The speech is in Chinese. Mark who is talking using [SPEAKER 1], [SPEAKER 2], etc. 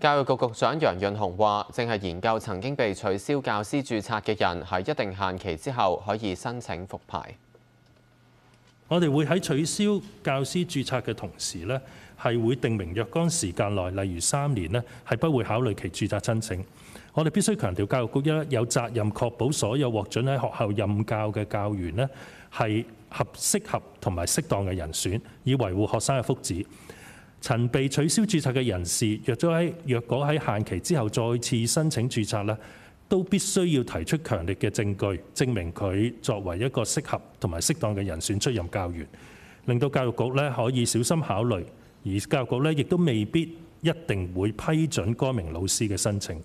[SPEAKER 1] 教育局局长杨润雄话：，正系研究曾经被取消教师注册嘅人，喺一定限期之后可以申请复牌。
[SPEAKER 2] 我哋会喺取消教师注册嘅同时咧，系会定明若干时间内，例如三年咧，系不会考虑其注册申请。我哋必须强调，教育局一有责任确保所有获准喺学校任教嘅教员咧，系合适合同埋适当嘅人选，以维护学生嘅福祉。曾被取消註冊嘅人士，若喺若果喺限期之後再次申請註冊咧，都必須要提出強烈嘅證據，證明佢作為一個適合同埋適當嘅人選出任教員，令到教育局咧可以小心考慮，而教育局咧亦都未必一定會批准該名老師嘅申請。